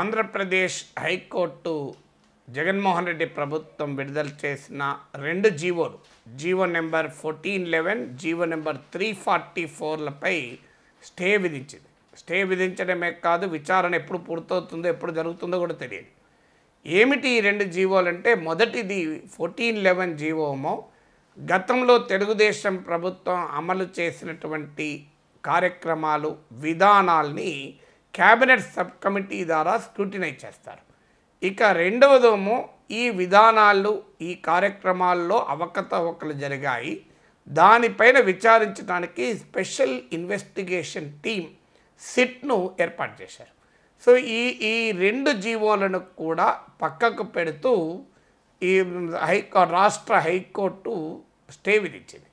Andhra Pradesh high court Jaganmohan Reddy ప్రభుత్వం విడుదల చేసిన రెండు జీవోలు GO number fourteen eleven GO number three forty ఫోర్లపై స్టే విధించింది స్టే విధించడమే కాదు విచారణ ఎప్పుడు పూర్తవుతుందో ఎప్పుడు జరుగుతుందో కూడా తెలియదు ఏమిటి ఈ రెండు జీవోలు అంటే మొదటిది ఫోర్టీన్ లెవెన్ జీవోమో గతంలో తెలుగుదేశం ప్రభుత్వం అమలు చేసినటువంటి కార్యక్రమాలు విధానాల్ని క్యాబినెట్ సబ్ కమిటీ ద్వారా స్క్రూటినైజ్ చేస్తారు ఇక రెండవదేమో ఈ విధానాలు ఈ కార్యక్రమాల్లో అవకతవకలు జరిగాయి దానిపైన విచారించడానికి స్పెషల్ ఇన్వెస్టిగేషన్ టీం సిట్ను ఏర్పాటు చేశారు సో ఈ ఈ రెండు జీవోలను కూడా పక్కకు పెడుతూ ఈ హైకో రాష్ట్ర హైకోర్టు స్టే విధించింది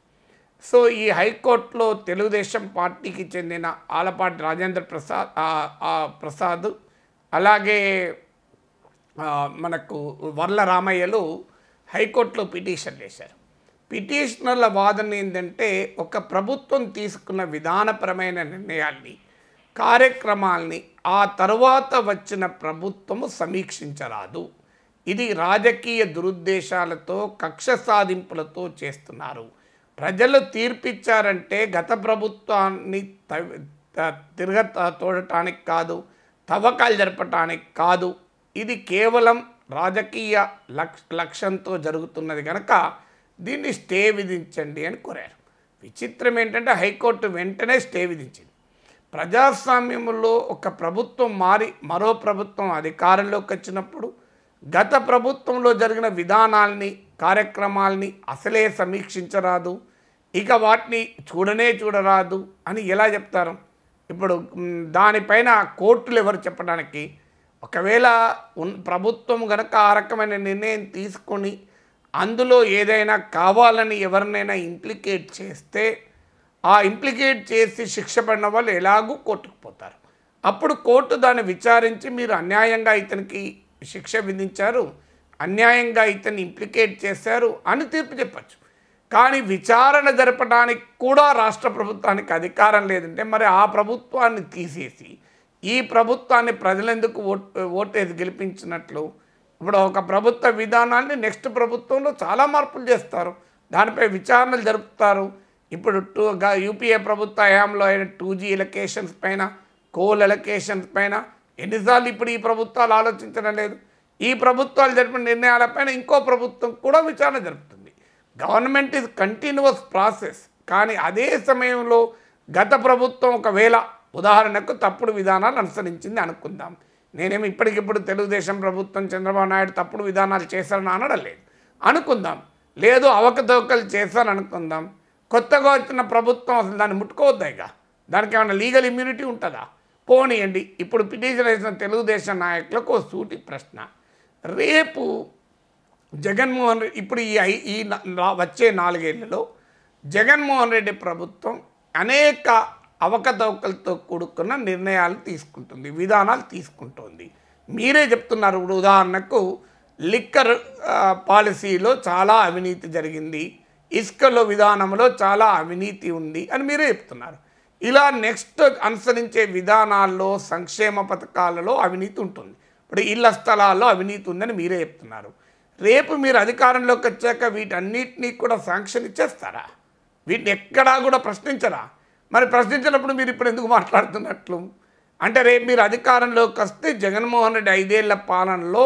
సో ఈ హైకోర్టులో తెలుగుదేశం పార్టీకి చెందిన ఆలపాటి రాజేంద్ర ప్రసాద్ ప్రసాద్ అలాగే మనకు వర్ల రామయ్యలు హైకోర్టులో పిటిషన్ వేశారు పిటిషనర్ల వాదన ఏంటంటే ఒక ప్రభుత్వం తీసుకున్న విధానపరమైన నిర్ణయాల్ని కార్యక్రమాల్ని ఆ తర్వాత వచ్చిన ప్రభుత్వము సమీక్షించరాదు ఇది రాజకీయ దురుద్దేశాలతో కక్ష సాధింపులతో చేస్తున్నారు ప్రజలు తీర్పిచ్చారంటే గత ప్రభుత్వాన్ని తిరగ తోడటానికి కాదు తవ్వకాలు జరపటానికి కాదు ఇది కేవలం రాజకీయ లక్ష లక్ష్యంతో జరుగుతున్నది కనుక దీన్ని స్టే విధించండి అని కోరారు విచిత్రం ఏంటంటే హైకోర్టు వెంటనే స్టే విధించింది ప్రజాస్వామ్యంలో ఒక ప్రభుత్వం మారి మరో ప్రభుత్వం అధికారంలోకి వచ్చినప్పుడు గత ప్రభుత్వంలో జరిగిన విధానాల్ని కార్యక్రమాల్ని అసలే సమీక్షించరాదు ఇక వాటిని చూడనే చూడరాదు అని ఎలా చెప్తారు ఇప్పుడు దానిపైన కోర్టులు ఎవరు చెప్పడానికి ఒకవేళ ప్రభుత్వం కనుక ఆ రకమైన నిర్ణయం తీసుకొని అందులో ఏదైనా కావాలని ఎవరినైనా ఇంప్లికేట్ చేస్తే ఆ ఇంప్లికేట్ చేసి శిక్ష పడిన వాళ్ళు ఎలాగూ కోర్టుకు పోతారు అప్పుడు కోర్టు దాన్ని విచారించి మీరు అన్యాయంగా ఇతనికి శిక్ష విధించారు అన్యాయంగా ఇతన్ని ఇంప్లికేట్ చేశారు అని తీర్పు చెప్పచ్చు కానీ విచారణ జరపడానికి కూడా రాష్ట్ర ప్రభుత్వానికి అధికారం లేదంటే మరి ఆ ప్రభుత్వాన్ని తీసేసి ఈ ప్రభుత్వాన్ని ప్రజలెందుకు ఓ ఓటేసి గెలిపించినట్లు ఇప్పుడు ఒక ప్రభుత్వ విధానాన్ని నెక్స్ట్ ప్రభుత్వంలో చాలా మార్పులు చేస్తారు దానిపై విచారణలు జరుపుతారు ఇప్పుడు టూ యూపీఏ ప్రభుత్వ హయాంలో అయిన టూ జీ ఎలకేషన్స్ పైన కోల్ ఎలకేషన్స్ పైన ఎన్నిసార్లు ఇప్పుడు ఈ ప్రభుత్వాలు ఆలోచించడం లేదు ఈ ప్రభుత్వాలు జరిపిన నిర్ణయాలపైన ఇంకో ప్రభుత్వం కూడా విచారణ జరుపుతుంది గవర్నమెంట్ ఇస్ కంటిన్యూస్ ప్రాసెస్ కానీ అదే సమయంలో గత ప్రభుత్వం ఒకవేళ ఉదాహరణకు తప్పుడు విధానాలు అనుసరించింది అనుకుందాం నేనేమి ఇప్పటికిప్పుడు తెలుగుదేశం ప్రభుత్వం చంద్రబాబు నాయుడు తప్పుడు విధానాలు చేశారని అనడం లేదు అనుకుందాం లేదు అవకతవకలు చేశారని అనుకుందాం కొత్తగా వచ్చిన ప్రభుత్వం అసలు దాన్ని ముట్టుకోవద్దాయిగా దానికి ఏమైనా లీగల్ ఇమ్యూనిటీ ఉంటుందా పోనీయండి ఇప్పుడు పిటిషన్ వేసిన తెలుగుదేశం నాయకులకు సూటి ప్రశ్న రేపు జగన్మోహన్ రెడ్డి ఇప్పుడు ఈ ఈ వచ్చే నాలుగేళ్లలో జగన్మోహన్ రెడ్డి ప్రభుత్వం అనేక అవకతవకలతో కూడుకున్న నిర్ణయాలు తీసుకుంటుంది విధానాలు తీసుకుంటుంది మీరే చెప్తున్నారు ఇప్పుడు ఉదాహరణకు లిక్కర్ పాలసీలో చాలా అవినీతి జరిగింది ఇసుకలో విధానంలో చాలా అవినీతి ఉంది అని మీరే చెప్తున్నారు ఇలా నెక్స్ట్ అనుసరించే విధానాల్లో సంక్షేమ పథకాలలో అవినీతి ఉంటుంది ఇప్పుడు ఇళ్ల స్థలాల్లో అవినీతి ఉందని మీరే చెప్తున్నారు రేపు మీరు అధికారంలోకి వచ్చాక వీటన్నిటినీ కూడా శాంక్షన్ ఇచ్చేస్తారా వీటిని ఎక్కడా కూడా ప్రశ్నించరా మరి ప్రశ్నించినప్పుడు మీరు ఇప్పుడు ఎందుకు మాట్లాడుతున్నట్లు అంటే రేపు మీరు అధికారంలోకి వస్తే జగన్మోహన్ రెడ్డి ఐదేళ్ల పాలనలో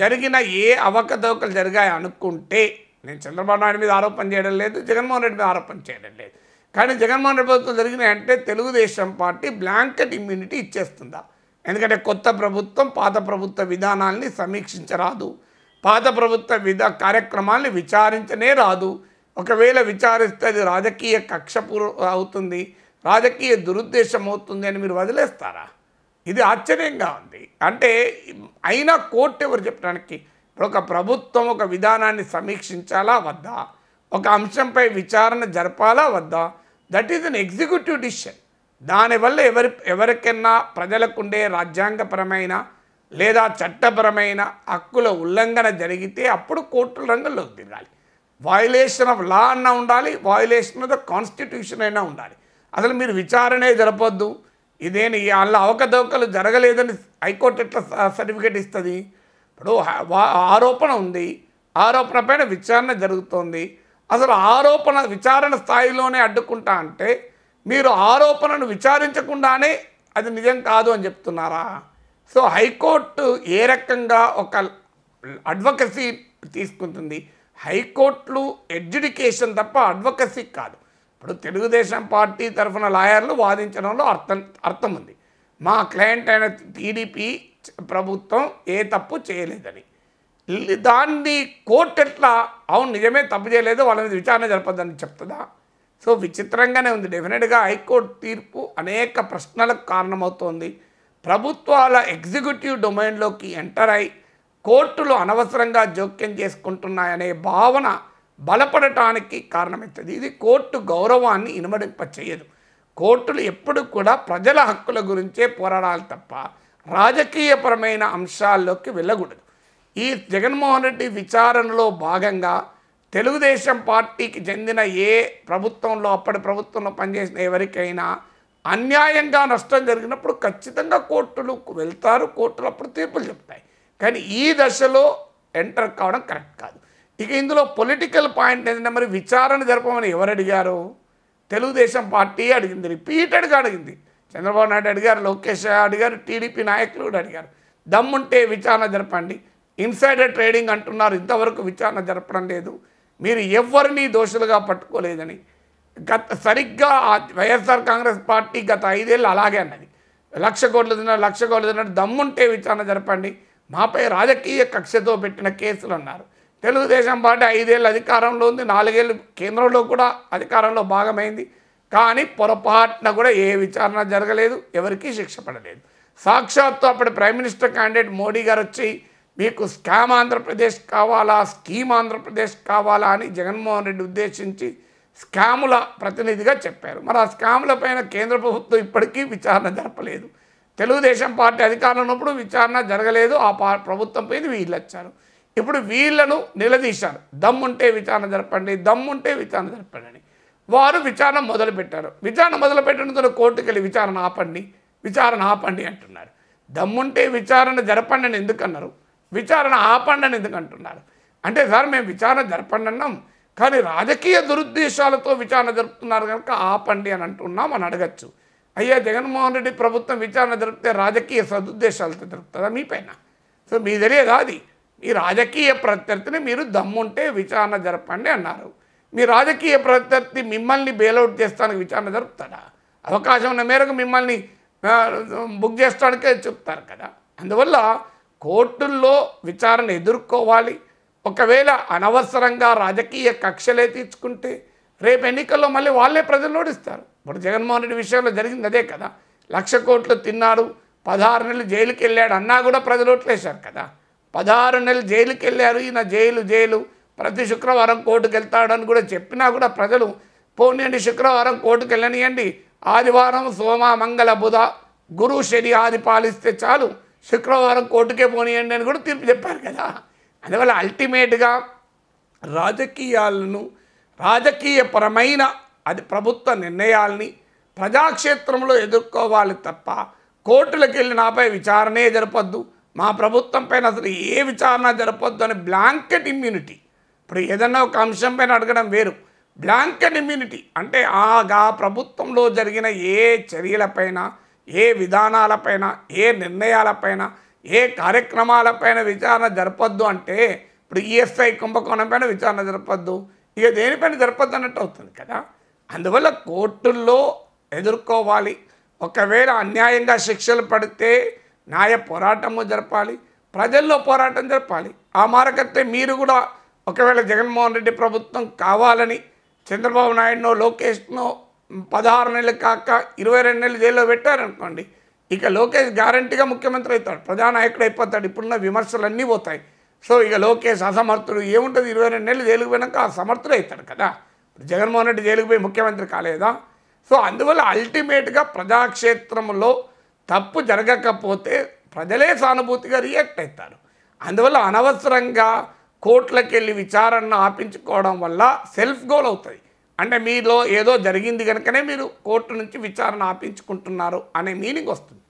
జరిగిన ఏ అవకతవకలు జరిగాయి అనుకుంటే నేను చంద్రబాబు నాయుడు మీద ఆరోపణ చేయడం లేదు జగన్మోహన్ రెడ్డి మీద ఆరోపణ చేయడం లేదు కానీ జగన్మోహన్ రెడ్డి ప్రభుత్వం జరిగినాయంటే తెలుగుదేశం పార్టీ బ్లాంకెట్ ఇమ్యూనిటీ ఇచ్చేస్తుందా ఎందుకంటే కొత్త ప్రభుత్వం పాత ప్రభుత్వ విధానాల్ని సమీక్షించరాదు పాత ప్రభుత్వ విధ కార్యక్రమాల్ని విచారించనే రాదు ఒకవేళ విచారిస్తే అది రాజకీయ కక్షపూర్ అవుతుంది రాజకీయ దురుద్దేశం అవుతుంది అని మీరు వదిలేస్తారా ఇది ఆశ్చర్యంగా ఉంది అంటే అయినా కోర్టు ఎవరు చెప్పడానికి ఇప్పుడు ఒక ప్రభుత్వం ఒక విధానాన్ని సమీక్షించాలా వద్దా ఒక అంశంపై విచారణ జరపాలా వద్దా that is an executive decision దానివల్ల ఎవరి ఎవరికైనా ప్రజలకుండే రాజ్యాంగపరమైన లేదా చట్టపరమైన హక్కుల ఉల్లంఘన జరిగితే అప్పుడు కోర్టుల రంగంలోకి తిరగాలి వయలేషన్ ఆఫ్ లా అన్న ఉండాలి వయలేషన్ ఆఫ్ ద కాన్స్టిట్యూషన్ అయినా ఉండాలి అసలు మీరు విచారణే జరపొద్దు ఇదేని వాళ్ళ అవకతవకలు జరగలేదని హైకోర్టు ఎట్లా సర్టిఫికేట్ ఇస్తుంది ఇప్పుడు ఆరోపణ ఉంది ఆరోపణ పైన విచారణ జరుగుతోంది అసలు ఆరోపణ విచారణ స్థాయిలోనే అడ్డుకుంటా అంటే మీరు ఆరోపణను విచారించకుండానే అది నిజం కాదు అని చెప్తున్నారా సో హైకోర్టు ఏ రకంగా ఒక అడ్వకసీ తీసుకుంటుంది హైకోర్టులు ఎడ్యుడికేషన్ తప్ప అడ్వకసీ కాదు ఇప్పుడు తెలుగుదేశం పార్టీ తరఫున లాయర్లు వాదించడంలో అర్థం అర్థం ఉంది మా క్లయింట్ అయిన టీడీపీ ప్రభుత్వం ఏ తప్పు చేయలేదని దాన్ని కోర్టు ఎట్లా అవును నిజమే తప్పు చేయలేదు వాళ్ళ మీద విచారణ జరపద్దని చెప్తుందా సో విచిత్రంగానే ఉంది డెఫినెట్గా హైకోర్టు తీర్పు అనేక ప్రశ్నలకు కారణమవుతోంది ప్రభుత్వాల ఎగ్జిక్యూటివ్ డొమైన్లోకి ఎంటర్ అయి కోర్టులు అనవసరంగా జోక్యం చేసుకుంటున్నాయనే భావన బలపడటానికి కారణమవుతుంది ఇది కోర్టు గౌరవాన్ని చేయదు కోర్టులు ఎప్పుడు కూడా ప్రజల హక్కుల గురించే పోరాడాలి తప్ప రాజకీయపరమైన అంశాల్లోకి వెళ్ళకూడదు ఈ జగన్మోహన్ రెడ్డి విచారణలో భాగంగా తెలుగుదేశం పార్టీకి చెందిన ఏ ప్రభుత్వంలో అప్పటి ప్రభుత్వంలో పనిచేసిన ఎవరికైనా అన్యాయంగా నష్టం జరిగినప్పుడు ఖచ్చితంగా కోర్టులు వెళ్తారు కోర్టులు అప్పుడు తీర్పులు చెప్తాయి కానీ ఈ దశలో ఎంటర్ కావడం కరెక్ట్ కాదు ఇక ఇందులో పొలిటికల్ పాయింట్ ఏంటంటే మరి విచారణ జరపమని ఎవరు అడిగారు తెలుగుదేశం పార్టీ అడిగింది రిపీటెడ్గా అడిగింది చంద్రబాబు నాయుడు అడిగారు లోకేష్ అడిగారు టీడీపీ నాయకులు కూడా అడిగారు దమ్ముంటే విచారణ జరపండి ఇన్సైడర్ ట్రేడింగ్ అంటున్నారు ఇంతవరకు విచారణ జరపడం లేదు మీరు ఎవరిని దోషులుగా పట్టుకోలేదని గత సరిగ్గా వైఎస్ఆర్ కాంగ్రెస్ పార్టీ గత ఐదేళ్ళు అలాగే అన్నది లక్ష కోట్లు తిన్నారు లక్ష కోట్లు తిన్నాడు దమ్ముంటే విచారణ జరపండి మాపై రాజకీయ కక్షతో పెట్టిన కేసులు అన్నారు తెలుగుదేశం పార్టీ ఐదేళ్ళు అధికారంలో ఉంది నాలుగేళ్ళు కేంద్రంలో కూడా అధికారంలో భాగమైంది కానీ పొరపాటున కూడా ఏ విచారణ జరగలేదు ఎవరికీ శిక్ష పడలేదు సాక్షాత్తు అప్పుడు ప్రైమ్ మినిస్టర్ క్యాండిడేట్ మోడీ గారు వచ్చి మీకు స్కామ్ ఆంధ్రప్రదేశ్ కావాలా స్కీమ్ ఆంధ్రప్రదేశ్ కావాలా అని జగన్మోహన్ రెడ్డి ఉద్దేశించి స్కాముల ప్రతినిధిగా చెప్పారు మరి ఆ స్కాముల పైన కేంద్ర ప్రభుత్వం ఇప్పటికీ విచారణ జరపలేదు తెలుగుదేశం పార్టీ అధికారంలో ఉన్నప్పుడు విచారణ జరగలేదు ఆ పా ప్రభుత్వం పైన వీళ్ళు వచ్చారు ఇప్పుడు వీళ్ళను నిలదీశారు దమ్ముంటే విచారణ జరపండి దమ్ముంటే విచారణ జరపండి వారు విచారణ మొదలుపెట్టారు విచారణ మొదలుపెట్టడంతో కోర్టుకు వెళ్ళి విచారణ ఆపండి విచారణ ఆపండి అంటున్నారు దమ్ముంటే విచారణ జరపండి అని ఎందుకన్నారు విచారణ ఆపండని ఎందుకు అంటున్నారు అంటే సార్ మేము విచారణ జరపండి అన్నాం కానీ రాజకీయ దురుద్దేశాలతో విచారణ జరుపుతున్నారు కనుక ఆపండి అని అంటున్నాం అని అడగచ్చు అయ్యా జగన్మోహన్ రెడ్డి ప్రభుత్వం విచారణ జరిపితే రాజకీయ సదుద్దేశాలతో జరుపుతుందా పైన సో మీ తెలియదా అది మీ రాజకీయ ప్రత్యర్థిని మీరు దమ్ముంటే విచారణ జరపండి అన్నారు మీ రాజకీయ ప్రత్యర్థి మిమ్మల్ని బెయిలౌట్ చేస్తానికి విచారణ జరుపుతాడా అవకాశం ఉన్న మేరకు మిమ్మల్ని బుక్ చేస్తానికే చెప్తారు కదా అందువల్ల కోర్టుల్లో విచారణ ఎదుర్కోవాలి ఒకవేళ అనవసరంగా రాజకీయ కక్షలే తీర్చుకుంటే రేపు ఎన్నికల్లో మళ్ళీ వాళ్ళే ప్రజలు ఓడిస్తారు ఇప్పుడు జగన్మోహన్ రెడ్డి విషయంలో జరిగింది అదే కదా లక్ష కోట్లు తిన్నాడు పదహారు నెలలు జైలుకి వెళ్ళాడు అన్నా కూడా ప్రజలు ఓట్లేశారు కదా పదహారు నెలలు జైలుకి వెళ్ళారు ఈయన జైలు జైలు ప్రతి శుక్రవారం కోర్టుకు వెళ్తాడని కూడా చెప్పినా కూడా ప్రజలు పోనీయండి శుక్రవారం కోర్టుకు వెళ్ళనియండి ఆదివారం సోమ మంగళ బుధ గురు శని ఆది పాలిస్తే చాలు శుక్రవారం కోర్టుకే పోనీయండి అని కూడా తీర్పు చెప్పారు కదా అందువల్ల అల్టిమేట్గా రాజకీయాలను రాజకీయపరమైన అది ప్రభుత్వ నిర్ణయాల్ని ప్రజాక్షేత్రంలో ఎదుర్కోవాలి తప్ప కోర్టులకు వెళ్ళి నాపై విచారణే జరపద్దు మా ప్రభుత్వం పైన అసలు ఏ విచారణ జరపద్దు అని బ్లాంకెట్ ఇమ్యూనిటీ ఇప్పుడు ఏదన్నా ఒక అంశం పైన అడగడం వేరు బ్లాంకెట్ ఇమ్యూనిటీ అంటే ఆగా ప్రభుత్వంలో జరిగిన ఏ చర్యలపైన ఏ విధానాలపైన ఏ నిర్ణయాలపైన ఏ కార్యక్రమాలపైన విచారణ జరపద్దు అంటే ఇప్పుడు ఈఎస్ఐ కుంభకోణం పైన విచారణ జరపద్దు ఇక దేనిపైన జరపద్దు అన్నట్టు అవుతుంది కదా అందువల్ల కోర్టుల్లో ఎదుర్కోవాలి ఒకవేళ అన్యాయంగా శిక్షలు పడితే న్యాయ పోరాటము జరపాలి ప్రజల్లో పోరాటం జరపాలి ఆ మారకత్తే మీరు కూడా ఒకవేళ జగన్మోహన్ రెడ్డి ప్రభుత్వం కావాలని చంద్రబాబు నాయుడునో లోకేష్నో పదహారు నెలలు కాక ఇరవై రెండు నెలలు జైల్లో పెట్టారనుకోండి ఇక లోకేష్ గ్యారంటీగా ముఖ్యమంత్రి అవుతాడు ప్రజానాయకుడు అయిపోతాడు ఇప్పుడున్న విమర్శలన్నీ పోతాయి సో ఇక లోకేష్ అసమర్థుడు ఏముంటుంది ఇరవై రెండు నెలలు జైలుకు పోయినాక అసమర్థుడు అవుతాడు కదా జగన్మోహన్ రెడ్డి జైలుకు పోయి ముఖ్యమంత్రి కాలేదా సో అందువల్ల అల్టిమేట్గా ప్రజాక్షేత్రంలో తప్పు జరగకపోతే ప్రజలే సానుభూతిగా రియాక్ట్ అవుతారు అందువల్ల అనవసరంగా కోర్టులకు వెళ్ళి విచారణ ఆపించుకోవడం వల్ల సెల్ఫ్ గోల్ అవుతుంది అంటే మీలో ఏదో జరిగింది కనుకనే మీరు కోర్టు నుంచి విచారణ ఆపించుకుంటున్నారు అనే మీనింగ్ వస్తుంది